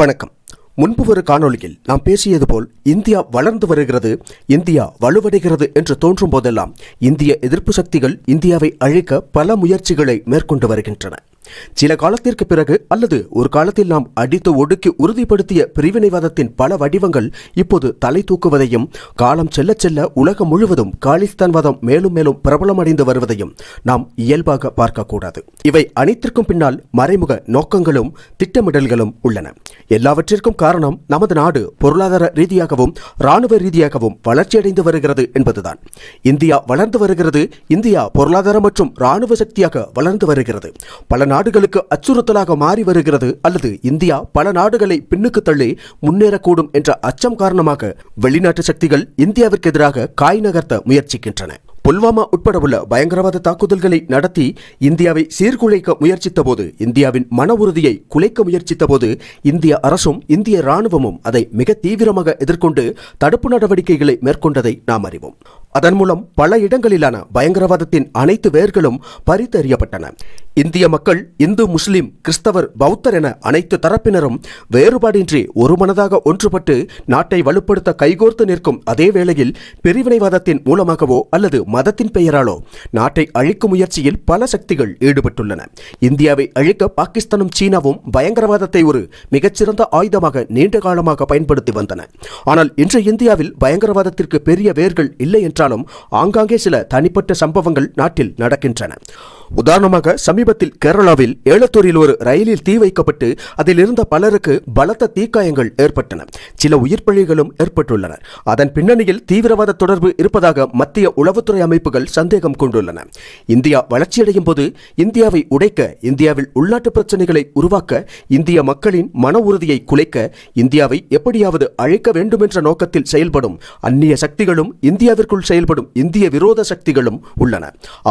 வணக்கம் முன்பு ஒரு காணொலியில் நாம் பேசியது போல் இந்தியா வளர்ந்து வருகிறது இந்தியா வலுவடைகிறது என்று தோன்றும் போதெல்லாம் இந்திய எதிர்ப்பு சக்திகள் இந்தியாவை அழிக்க பல முயற்சிகளை மேற்கொண்டு வருகின்றன சில காலத்திற்கு பிறகு அல்லது ஒரு காலத்தில் நாம் அடித்து ஒடுக்கி உறுதிப்படுத்திய பிரிவினைவாதத்தின் பல வடிவங்கள் இப்போது தலை தூக்குவதையும் காலம் செல்ல செல்ல உலகம் முழுவதும் காலிஸ்தான்வாதம் மேலும் மேலும் பிரபலமடைந்து வருவதையும் நாம் இயல்பாக பார்க்கக்கூடாது இவை அனைத்திற்கும் பின்னால் மறைமுக நோக்கங்களும் திட்டமிடல்களும் உள்ளன எல்லாவற்றிற்கும் காரணம் நமது நாடு பொருளாதார ரீதியாகவும் ராணுவ ரீதியாகவும் வளர்ச்சியடைந்து வருகிறது என்பதுதான் இந்தியா வளர்ந்து வருகிறது இந்தியா பொருளாதார மற்றும் ராணுவ சக்தியாக வளர்ந்து வருகிறது பல நாடுகளுக்கு அச்சுறுத்தலாக மாறி வருகிறது அல்லது இந்தியா பல நாடுகளை பின்னுக்கு தள்ளி முன்னேறக்கூடும் என்ற அச்சம் காரணமாக வெளிநாட்டு சக்திகள் இந்தியாவிற்கு எதிராக காய் நகர்த்த முயற்சிக்கின்றன புல்வாமா உட்பட உள்ள பயங்கரவாத தாக்குதல்களை நடத்தி இந்தியாவை சீர்குலைக்க முயற்சித்த போது இந்தியாவின் மன உறுதியை குலைக்க முயற்சித்த போது இந்திய அரசும் இந்திய ராணுவமும் அதை மிக தீவிரமாக எதிர்கொண்டு தடுப்பு நடவடிக்கைகளை மேற்கொண்டதை நாம் அறிவோம் அதன் மூலம் பல இடங்களிலான பயங்கரவாதத்தின் அனைத்து வேர்களும் பறித்தறியப்பட்டன இந்திய மக்கள் இந்து முஸ்லிம் கிறிஸ்தவர் பௌத்தர் என அனைத்து தரப்பினரும் வேறுபாடின்றி ஒருமனதாக ஒன்றுபட்டு நாட்டை வலுப்படுத்த கைகோர்த்து நிற்கும் அதே வேளையில் பிரிவினைவாதத்தின் மூலமாகவோ அல்லது மதத்தின் பெயராலோ நாட்டை அழிக்கும் முயற்சியில் பல சக்திகள் ஈடுபட்டுள்ளன இந்தியாவை அழிக்க பாகிஸ்தானும் சீனாவும் பயங்கரவாதத்தை ஒரு மிகச்சிறந்த ஆயுதமாக நீண்ட காலமாக பயன்படுத்தி வந்தன ஆனால் இன்று இந்தியாவில் பயங்கரவாதத்திற்கு பெரிய வேர்கள் இல்லை என்றாலும் ஆங்காங்கே சில தனிப்பட்ட சம்பவங்கள் நாட்டில் நடக்கின்றன உதாரணமாக சமீபத்தில் கேரளாவில் ஏலத்தூரில் ஒரு ரயிலில் தீ வைக்கப்பட்டு அதில் இருந்த பலருக்கு பலத்த தீக்காயங்கள் ஏற்பட்டன சில உயிர்ப்பழிகளும் ஏற்பட்டுள்ளன அதன் பின்னணியில் தீவிரவாத தொடர்பு இருப்பதாக மத்திய உளவுத்துறை அமைப்புகள் சந்தேகம் கொண்டுள்ளன இந்தியா வளர்ச்சியடையும் போது இந்தியாவை உடைக்க இந்தியாவில் உள்நாட்டு பிரச்சனைகளை உருவாக்க இந்திய மக்களின் மன உறுதியை குலைக்க இந்தியாவை எப்படியாவது அழைக்க வேண்டும் என்ற நோக்கத்தில் செயல்படும் அந்நிய சக்திகளும் இந்தியாவிற்குள் செயல்படும் இந்திய விரோத சக்திகளும் உள்ளன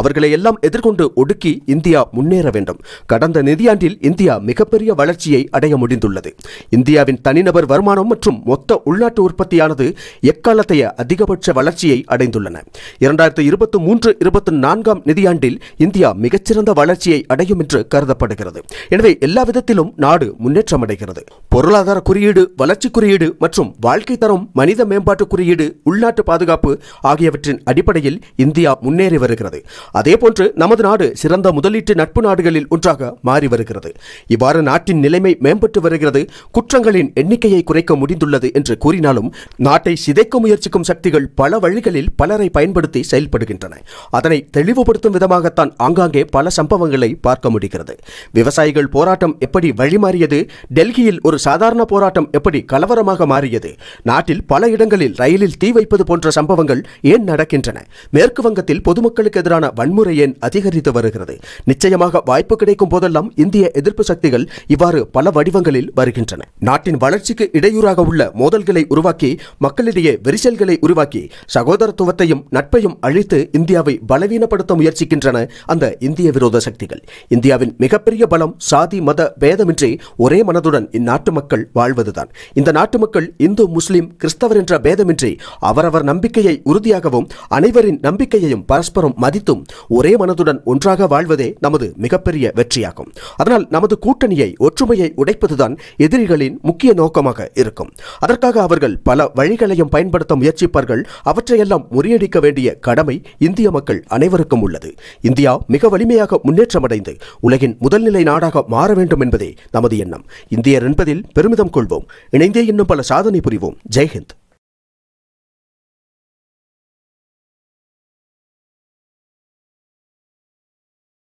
அவர்களை எல்லாம் எதிர்கொண்டு ஒடுக்கி இந்தியா முன்னேற வேண்டும் கடந்த நிதியாண்டில் இந்தியா மிகப்பெரிய வளர்ச்சியை அடைய முடிந்துள்ளது இந்தியாவின் தனிநபர் வருமானம் மற்றும் மொத்த உள்நாட்டு உற்பத்தியானது எக்காலத்தைய அதிகபட்ச வளர்ச்சியை அடைந்துள்ளன இரண்டாயிரத்தி இரண்டாயிரத்து இருபத்தி மூன்று இருபத்தி நான்காம் நிதியாண்டில் இந்தியா மிகச்சிறந்த வளர்ச்சியை அடையும் என்று கருதப்படுகிறது எனவே எல்லா விதத்திலும் நாடு முன்னேற்றம் அடைகிறது பொருளாதார குறியீடு வளர்ச்சி குறியீடு மற்றும் வாழ்க்கை தரம் மனித மேம்பாட்டு குறியீடு உள்நாட்டு பாதுகாப்பு ஆகியவற்றின் அடிப்படையில் இந்தியா முன்னேறி வருகிறது அதேபோன்று நமது நாடு சிறந்த முதலீட்டு நட்பு நாடுகளில் ஒன்றாக மாறி வருகிறது இவ்வாறு நாட்டின் நிலைமை மேம்பட்டு வருகிறது குற்றங்களின் எண்ணிக்கையை குறைக்க முடிந்துள்ளது என்று கூறினாலும் நாட்டை சிதைக்க முயற்சிக்கும் சக்திகள் பல வழிகளில் பலரை பயன்படுத்தி செயல்பட வெளிப்படுகின்றன அதனை தெளிவுபடுத்தும் விதமாகத்தான் ஆங்காங்கே பல சம்பவங்களை பார்க்க முடிகிறது விவசாயிகள் போராட்டம் எப்படி வழிமாறியது டெல்லியில் ஒரு சாதாரண போராட்டம் எப்படி கலவரமாக மாறியது நாட்டில் பல இடங்களில் ரயிலில் தீ வைப்பது போன்ற சம்பவங்கள் ஏன் நடக்கின்றன மேற்கு வங்கத்தில் பொதுமக்களுக்கு எதிரான வன்முறை ஏன் அதிகரித்து வருகிறது நிச்சயமாக வாய்ப்பு கிடைக்கும் போதெல்லாம் இந்திய எதிர்ப்பு சக்திகள் இவ்வாறு பல வடிவங்களில் வருகின்றன நாட்டின் வளர்ச்சிக்கு இடையூறாக உள்ள மோதல்களை உருவாக்கி மக்களிடையே வெரிசல்களை உருவாக்கி சகோதரத்துவத்தையும் நட்பையும் அழி திணித்து இந்தியாவை பலவீனப்படுத்த முயற்சிக்கின்றன அந்த இந்திய விரோத சக்திகள் இந்தியாவின் மிகப்பெரிய பலம் சாதி மத பேதமின்றி ஒரே மனதுடன் இந்நாட்டு மக்கள் வாழ்வதுதான் இந்த நாட்டு மக்கள் இந்து முஸ்லிம் கிறிஸ்தவர் என்ற பேதமின்றி அவரவர் நம்பிக்கையை உறுதியாகவும் அனைவரின் நம்பிக்கையையும் பரஸ்பரம் மதித்தும் ஒரே மனதுடன் ஒன்றாக வாழ்வதே நமது மிகப்பெரிய வெற்றியாகும் அதனால் நமது கூட்டணியை ஒற்றுமையை உடைப்பதுதான் எதிரிகளின் முக்கிய நோக்கமாக இருக்கும் அதற்காக அவர்கள் பல வழிகளையும் பயன்படுத்த முயற்சிப்பார்கள் அவற்றையெல்லாம் முறியடிக்க வேண்டிய கடமை கடமை இந்திய மக்கள் அனைவருக்கும் உள்ளது இந்தியா மிக வலிமையாக முன்னேற்றமடைந்து உலகின் முதல்நிலை நாடாக மாற வேண்டும் என்பதே நமது எண்ணம் இந்தியர் என்பதில் பெருமிதம் கொள்வோம் இணைந்தே இன்னும் பல சாதனை புரிவோம் ஜெய்ஹிந்த்